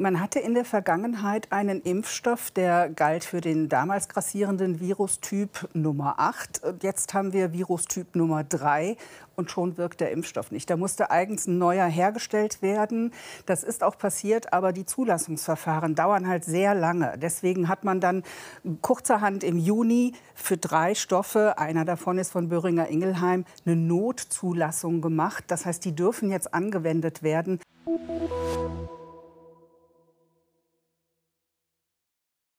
Man hatte in der Vergangenheit einen Impfstoff, der galt für den damals grassierenden Virustyp Nummer 8. Und jetzt haben wir Virustyp Nummer 3 und schon wirkt der Impfstoff nicht. Da musste eigens ein neuer hergestellt werden. Das ist auch passiert, aber die Zulassungsverfahren dauern halt sehr lange. Deswegen hat man dann kurzerhand im Juni für drei Stoffe, einer davon ist von Böhringer Ingelheim, eine Notzulassung gemacht. Das heißt, die dürfen jetzt angewendet werden.